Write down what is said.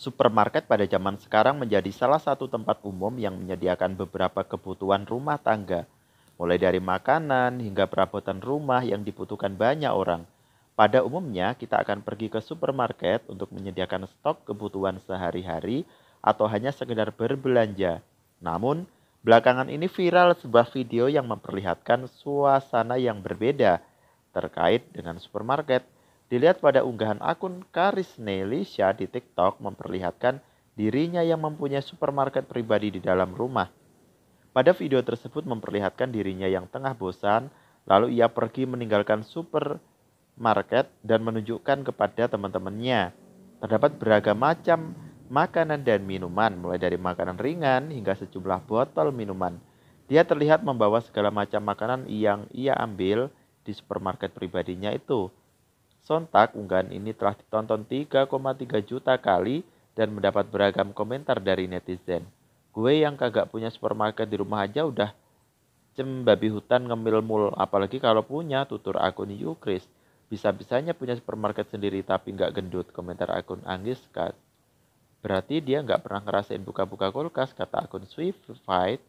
Supermarket pada zaman sekarang menjadi salah satu tempat umum yang menyediakan beberapa kebutuhan rumah tangga, mulai dari makanan hingga perabotan rumah yang dibutuhkan banyak orang. Pada umumnya, kita akan pergi ke supermarket untuk menyediakan stok kebutuhan sehari-hari atau hanya sekedar berbelanja. Namun, belakangan ini viral sebuah video yang memperlihatkan suasana yang berbeda terkait dengan supermarket. Dilihat pada unggahan akun Karis Nelisha di TikTok memperlihatkan dirinya yang mempunyai supermarket pribadi di dalam rumah. Pada video tersebut memperlihatkan dirinya yang tengah bosan, lalu ia pergi meninggalkan supermarket dan menunjukkan kepada teman-temannya. Terdapat beragam macam makanan dan minuman, mulai dari makanan ringan hingga sejumlah botol minuman. Dia terlihat membawa segala macam makanan yang ia ambil di supermarket pribadinya itu. Sontak, unggahan ini telah ditonton 3,3 juta kali dan mendapat beragam komentar dari netizen. Gue yang kagak punya supermarket di rumah aja udah cem babi hutan ngemil mul, apalagi kalau punya tutur akun Yukris. Bisa-bisanya punya supermarket sendiri tapi nggak gendut, komentar akun Anggis Kat. Berarti dia nggak pernah ngerasain buka-buka kulkas, kata akun Swift Fight.